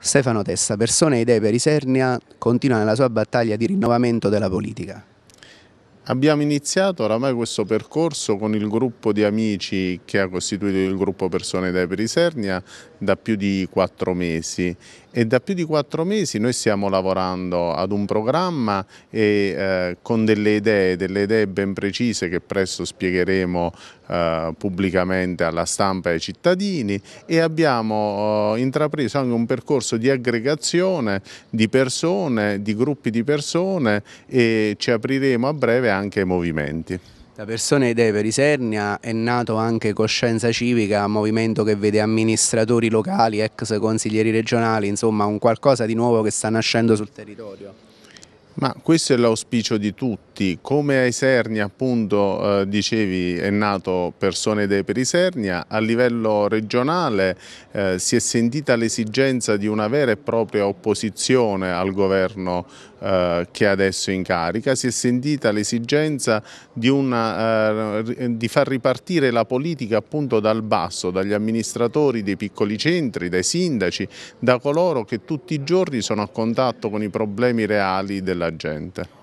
Stefano Tessa, persone e idee per Isernia, continua nella sua battaglia di rinnovamento della politica. Abbiamo iniziato oramai questo percorso con il gruppo di amici che ha costituito il gruppo Persone dai Perisernia da più di quattro mesi e da più di quattro mesi noi stiamo lavorando ad un programma e, eh, con delle idee, delle idee ben precise che presto spiegheremo eh, pubblicamente alla stampa e ai cittadini e abbiamo eh, intrapreso anche un percorso di aggregazione di persone, di gruppi di persone e ci apriremo a breve anche ai movimenti. Da persone e idee per Isernia è nato anche Coscienza Civica, movimento che vede amministratori locali, ex consiglieri regionali, insomma un qualcosa di nuovo che sta nascendo sul territorio. Ma questo è l'auspicio di tutti tutti, come a Isernia appunto eh, dicevi è nato Persone dei Perisernia, a livello regionale eh, si è sentita l'esigenza di una vera e propria opposizione al governo eh, che è adesso è in carica, si è sentita l'esigenza di, eh, di far ripartire la politica appunto dal basso, dagli amministratori dei piccoli centri, dai sindaci, da coloro che tutti i giorni sono a contatto con i problemi reali della gente.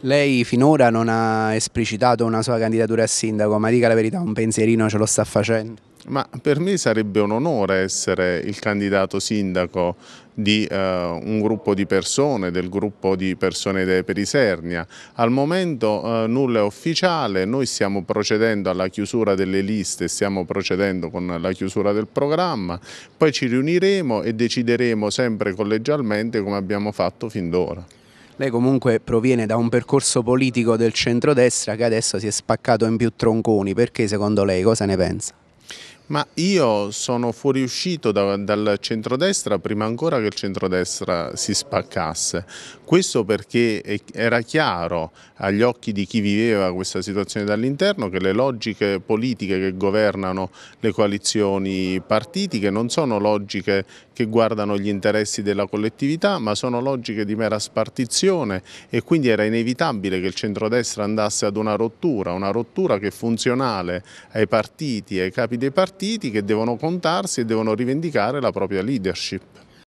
Lei finora non ha esplicitato una sua candidatura a sindaco, ma dica la verità, un pensierino ce lo sta facendo. Ma per me sarebbe un onore essere il candidato sindaco di eh, un gruppo di persone, del gruppo di persone dei Perisernia. Al momento eh, nulla è ufficiale, noi stiamo procedendo alla chiusura delle liste, stiamo procedendo con la chiusura del programma, poi ci riuniremo e decideremo sempre collegialmente come abbiamo fatto fin d'ora. Lei comunque proviene da un percorso politico del centrodestra che adesso si è spaccato in più tronconi, perché secondo lei cosa ne pensa? Ma io sono fuoriuscito da, dal centrodestra prima ancora che il centrodestra si spaccasse. Questo perché era chiaro agli occhi di chi viveva questa situazione dall'interno che le logiche politiche che governano le coalizioni partitiche non sono logiche che guardano gli interessi della collettività, ma sono logiche di mera spartizione e quindi era inevitabile che il centrodestra andasse ad una rottura, una rottura che è funzionale ai partiti, ai capi dei partiti partiti che devono contarsi e devono rivendicare la propria leadership.